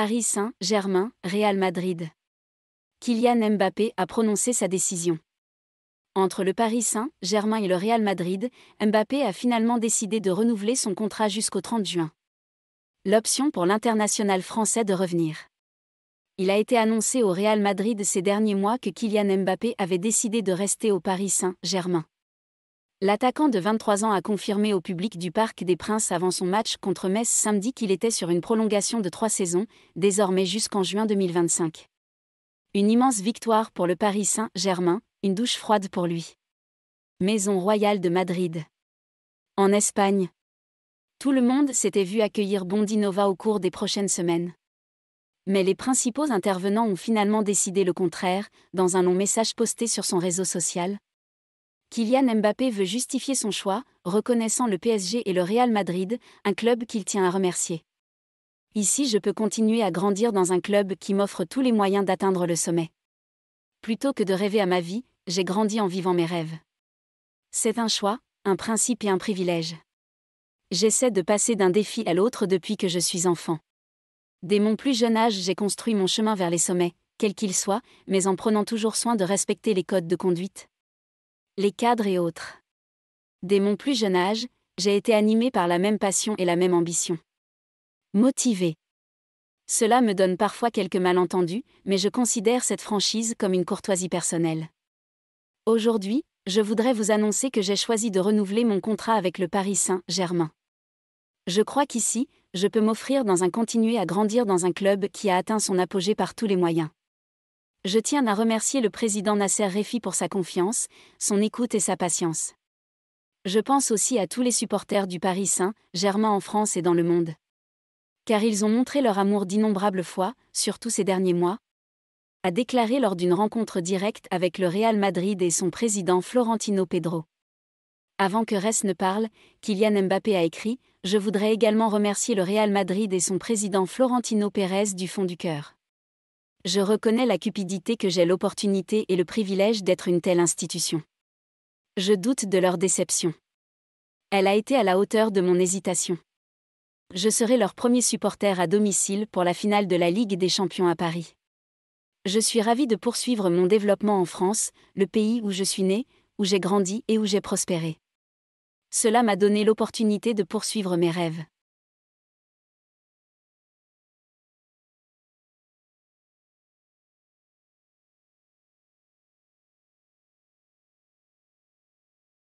Paris Saint-Germain, Real Madrid. Kylian Mbappé a prononcé sa décision. Entre le Paris Saint-Germain et le Real Madrid, Mbappé a finalement décidé de renouveler son contrat jusqu'au 30 juin. L'option pour l'international français de revenir. Il a été annoncé au Real Madrid ces derniers mois que Kylian Mbappé avait décidé de rester au Paris Saint-Germain. L'attaquant de 23 ans a confirmé au public du Parc des Princes avant son match contre Metz samedi qu'il était sur une prolongation de trois saisons, désormais jusqu'en juin 2025. Une immense victoire pour le Paris Saint-Germain, une douche froide pour lui. Maison royale de Madrid. En Espagne. Tout le monde s'était vu accueillir Bondinova au cours des prochaines semaines. Mais les principaux intervenants ont finalement décidé le contraire, dans un long message posté sur son réseau social, Kylian Mbappé veut justifier son choix, reconnaissant le PSG et le Real Madrid, un club qu'il tient à remercier. Ici je peux continuer à grandir dans un club qui m'offre tous les moyens d'atteindre le sommet. Plutôt que de rêver à ma vie, j'ai grandi en vivant mes rêves. C'est un choix, un principe et un privilège. J'essaie de passer d'un défi à l'autre depuis que je suis enfant. Dès mon plus jeune âge, j'ai construit mon chemin vers les sommets, quels qu'ils soient, mais en prenant toujours soin de respecter les codes de conduite les cadres et autres. Dès mon plus jeune âge, j'ai été animé par la même passion et la même ambition. Motivé. Cela me donne parfois quelques malentendus, mais je considère cette franchise comme une courtoisie personnelle. Aujourd'hui, je voudrais vous annoncer que j'ai choisi de renouveler mon contrat avec le Paris Saint-Germain. Je crois qu'ici, je peux m'offrir dans un continuer à grandir dans un club qui a atteint son apogée par tous les moyens. Je tiens à remercier le président Nasser Refi pour sa confiance, son écoute et sa patience. Je pense aussi à tous les supporters du Paris Saint-Germain en France et dans le monde. Car ils ont montré leur amour d'innombrables fois, surtout ces derniers mois, a déclaré lors d'une rencontre directe avec le Real Madrid et son président Florentino Pedro. Avant que Ress ne parle, Kylian Mbappé a écrit Je voudrais également remercier le Real Madrid et son président Florentino Pérez du fond du cœur. Je reconnais la cupidité que j'ai l'opportunité et le privilège d'être une telle institution. Je doute de leur déception. Elle a été à la hauteur de mon hésitation. Je serai leur premier supporter à domicile pour la finale de la Ligue des Champions à Paris. Je suis ravi de poursuivre mon développement en France, le pays où je suis né, où j'ai grandi et où j'ai prospéré. Cela m'a donné l'opportunité de poursuivre mes rêves.